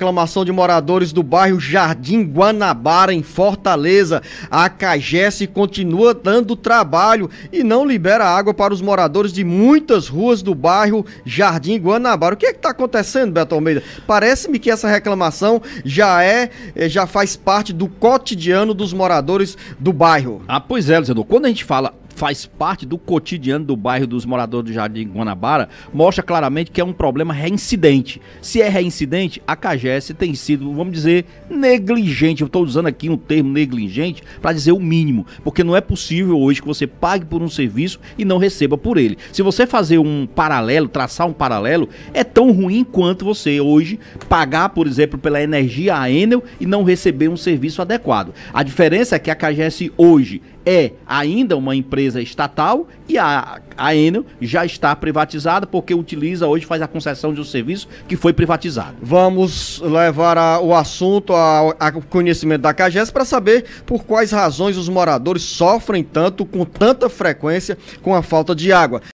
reclamação de moradores do bairro Jardim Guanabara, em Fortaleza. A CAGES continua dando trabalho e não libera água para os moradores de muitas ruas do bairro Jardim Guanabara. O que é que está acontecendo, Beto Almeida? Parece-me que essa reclamação já é, eh, já faz parte do cotidiano dos moradores do bairro. Ah, pois é, Luciano. Quando a gente fala faz parte do cotidiano do bairro dos moradores do Jardim Guanabara, mostra claramente que é um problema reincidente. Se é reincidente, a CAGES tem sido, vamos dizer, negligente. Eu estou usando aqui um termo negligente para dizer o mínimo, porque não é possível hoje que você pague por um serviço e não receba por ele. Se você fazer um paralelo, traçar um paralelo, é tão ruim quanto você hoje pagar, por exemplo, pela energia a Enel e não receber um serviço adequado. A diferença é que a CAGES hoje é ainda uma empresa estatal e a, a Enel já está privatizada porque utiliza hoje, faz a concessão de um serviço que foi privatizado. Vamos levar a, o assunto ao conhecimento da CAGES para saber por quais razões os moradores sofrem tanto, com tanta frequência, com a falta de água.